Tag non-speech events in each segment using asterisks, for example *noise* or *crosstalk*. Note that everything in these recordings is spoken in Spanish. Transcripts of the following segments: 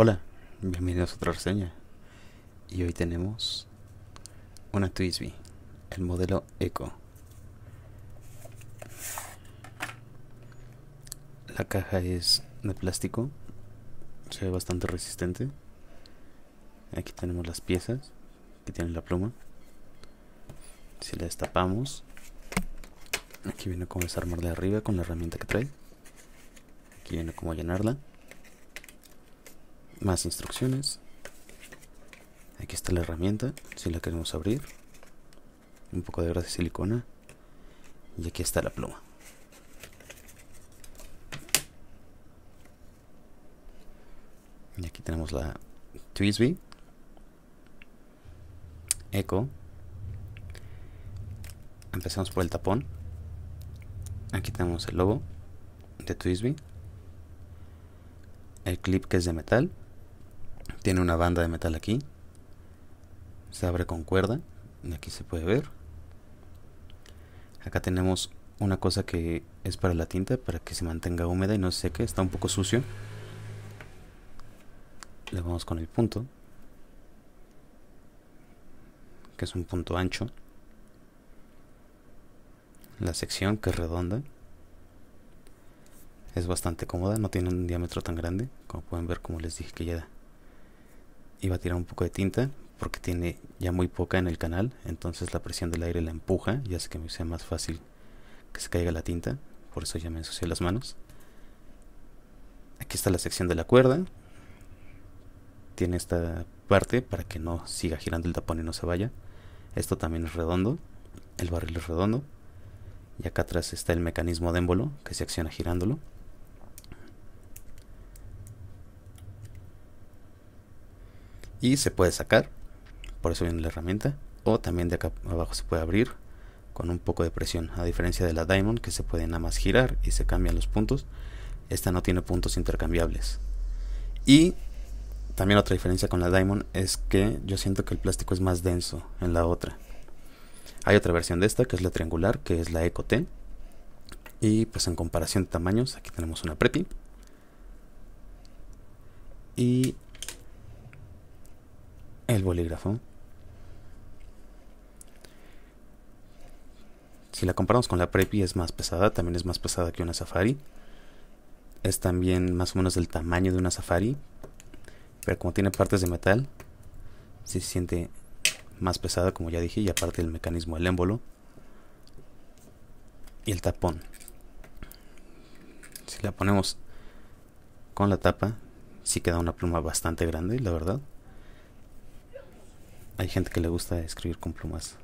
Hola, bienvenidos a otra reseña. Y hoy tenemos una Twisby, el modelo Eco. La caja es de plástico, se ve bastante resistente. Aquí tenemos las piezas que tiene la pluma. Si la destapamos, aquí viene cómo desarmarla de arriba con la herramienta que trae. Aquí viene cómo llenarla más instrucciones aquí está la herramienta si la queremos abrir un poco de grasa de silicona y aquí está la pluma y aquí tenemos la Twisby Echo empezamos por el tapón aquí tenemos el logo de Twisby el clip que es de metal tiene una banda de metal aquí. Se abre con cuerda. Y Aquí se puede ver. Acá tenemos una cosa que es para la tinta, para que se mantenga húmeda y no se seque. Está un poco sucio. Le vamos con el punto. Que es un punto ancho. La sección que es redonda. Es bastante cómoda, no tiene un diámetro tan grande. Como pueden ver, como les dije que ya iba a tirar un poco de tinta porque tiene ya muy poca en el canal, entonces la presión del aire la empuja y hace que me sea más fácil que se caiga la tinta, por eso ya me ensucié las manos. Aquí está la sección de la cuerda, tiene esta parte para que no siga girando el tapón y no se vaya. Esto también es redondo, el barril es redondo, y acá atrás está el mecanismo de émbolo que se acciona girándolo. y se puede sacar, por eso viene la herramienta, o también de acá abajo se puede abrir con un poco de presión, a diferencia de la Diamond que se puede nada más girar y se cambian los puntos, esta no tiene puntos intercambiables. Y también otra diferencia con la Diamond es que yo siento que el plástico es más denso en la otra. Hay otra versión de esta que es la triangular, que es la Eco T. Y pues en comparación de tamaños, aquí tenemos una Preppy. Y el bolígrafo. Si la comparamos con la Preppy es más pesada, también es más pesada que una Safari. Es también más o menos del tamaño de una Safari, pero como tiene partes de metal, se siente más pesada como ya dije y aparte el mecanismo del émbolo y el tapón. Si la ponemos con la tapa, sí queda una pluma bastante grande, la verdad. Hay gente que le gusta escribir con plumas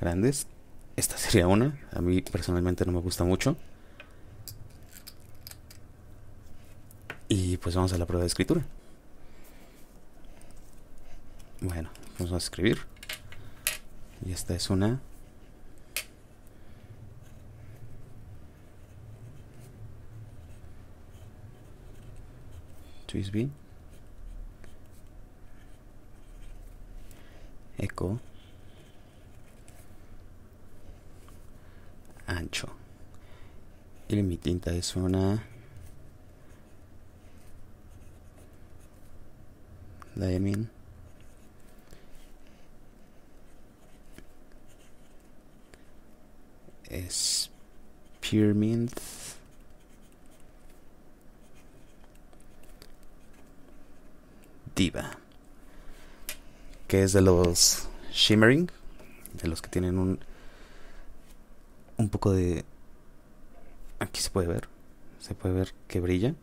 grandes. Esta *laughs* sería una. A mí personalmente no me gusta mucho. Y pues vamos a la prueba de escritura. Bueno, vamos a escribir. Y esta es una twist B. eco ancho y mi tinta es una diamond es pyramid diva que es de los shimmering, de los que tienen un un poco de aquí se puede ver, se puede ver que brilla.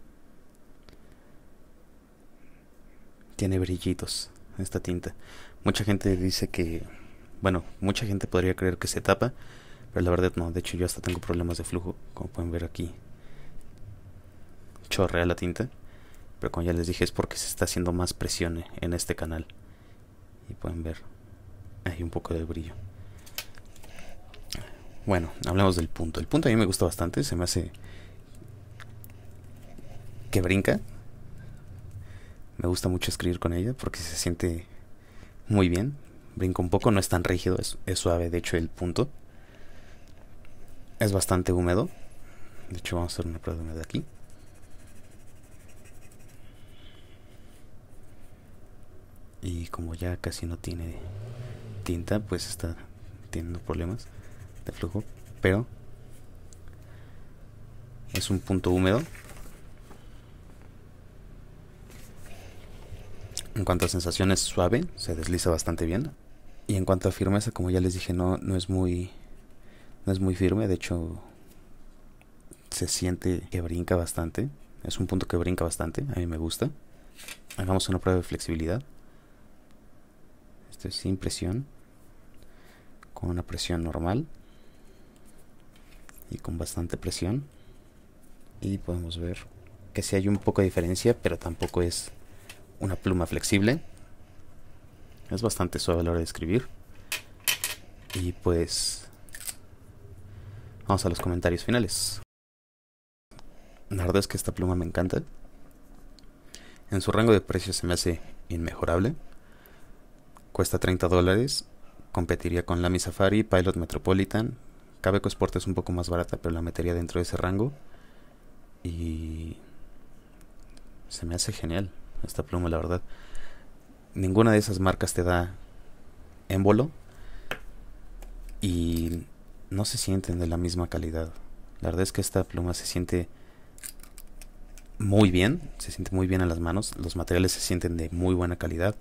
Tiene brillitos esta tinta. Mucha gente dice que bueno, mucha gente podría creer que se tapa, pero la verdad no, de hecho yo hasta tengo problemas de flujo, como pueden ver aquí. Chorrea la tinta, pero como ya les dije es porque se está haciendo más presión en este canal y pueden ver hay un poco de brillo bueno hablamos del punto el punto a mí me gusta bastante se me hace que brinca me gusta mucho escribir con ella porque se siente muy bien brinca un poco no es tan rígido es, suave de hecho el punto es bastante húmedo de hecho vamos a hacer una prueba de aquí y como ya casi no tiene tinta pues está teniendo problemas de flujo pero es un punto húmedo en cuanto a sensación es suave se desliza bastante bien y en cuanto a firmeza como ya les dije no no es muy no es muy firme de hecho se siente que brinca bastante es un punto que brinca bastante a mí me gusta hagamos una prueba de flexibilidad esto es sin presión, con una presión normal y con bastante presión. Y podemos ver que si hay un poco de diferencia, pero tampoco es una pluma flexible. Es bastante suave a la hora de escribir. Y pues vamos a los comentarios finales. La verdad es que esta pluma me encanta. En su rango de precio se me hace inmejorable. Cuesta 30 dólares. Competiría con Lamy Safari, Pilot Metropolitan. Cabeco Sport es un poco más barata, pero la metería dentro de ese rango. Y. Se me hace genial esta pluma, la verdad. Ninguna de esas marcas te da émbolo. Y no se sienten de la misma calidad. La verdad es que esta pluma se siente muy bien, se siente muy bien en las manos, los materiales se sienten de muy buena calidad.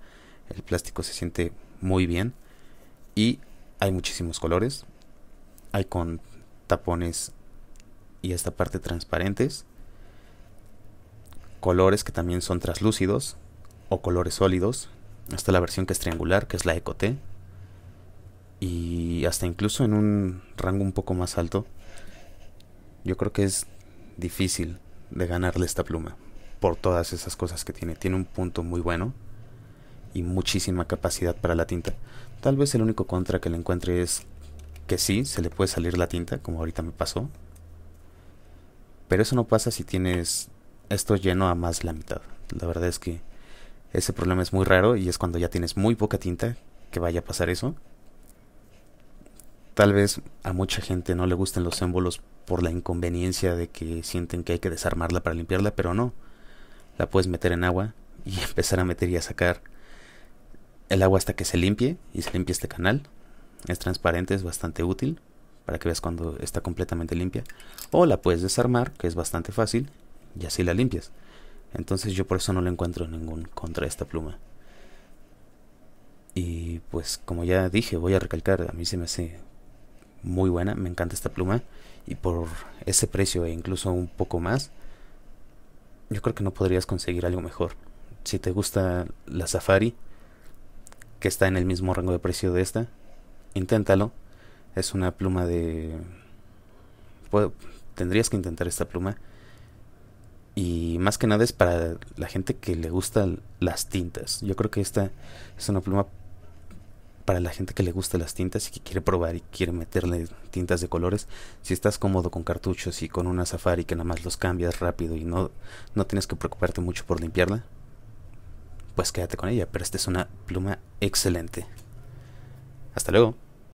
El plástico se siente muy bien. Y hay muchísimos colores. Hay con tapones y esta parte transparentes. Colores que también son translúcidos o colores sólidos. Hasta la versión que es triangular, que es la ecot Y hasta incluso en un rango un poco más alto. Yo creo que es difícil de ganarle esta pluma por todas esas cosas que tiene. Tiene un punto muy bueno y muchísima capacidad para la tinta. Tal vez el único contra que le encuentre es que sí, se le puede salir la tinta, como ahorita me pasó. Pero eso no pasa si tienes esto lleno a más la mitad. La verdad es que ese problema es muy raro y es cuando ya tienes muy poca tinta que vaya a pasar eso. Tal vez a mucha gente no le gusten los émbolos por la inconveniencia de que sienten que hay que desarmarla para limpiarla, pero no. La puedes meter en agua y *laughs* empezar a meter y a sacar el agua hasta que se limpie y se limpie este canal. Es transparente, es bastante útil para que veas cuando está completamente limpia. O la puedes desarmar, que es bastante fácil, y así la limpias. Entonces yo por eso no le encuentro ningún contra esta pluma. Y pues como ya dije, voy a recalcar, a mí se me hace muy buena, me encanta esta pluma. Y por ese precio e incluso un poco más, yo creo que no podrías conseguir algo mejor. Si te gusta la Safari, que está en el mismo rango de precio de esta. Inténtalo. Es una pluma de... Pues, tendrías que intentar esta pluma. Y más que nada es para la gente que le gustan las tintas. Yo creo que esta es una pluma para la gente que le gusta las tintas y que quiere probar y quiere meterle tintas de colores, si estás cómodo con cartuchos y con una safari que nada más los cambias rápido y no, no tienes que preocuparte mucho por limpiarla, pues quédate con ella, pero esta es una pluma excelente. Hasta luego.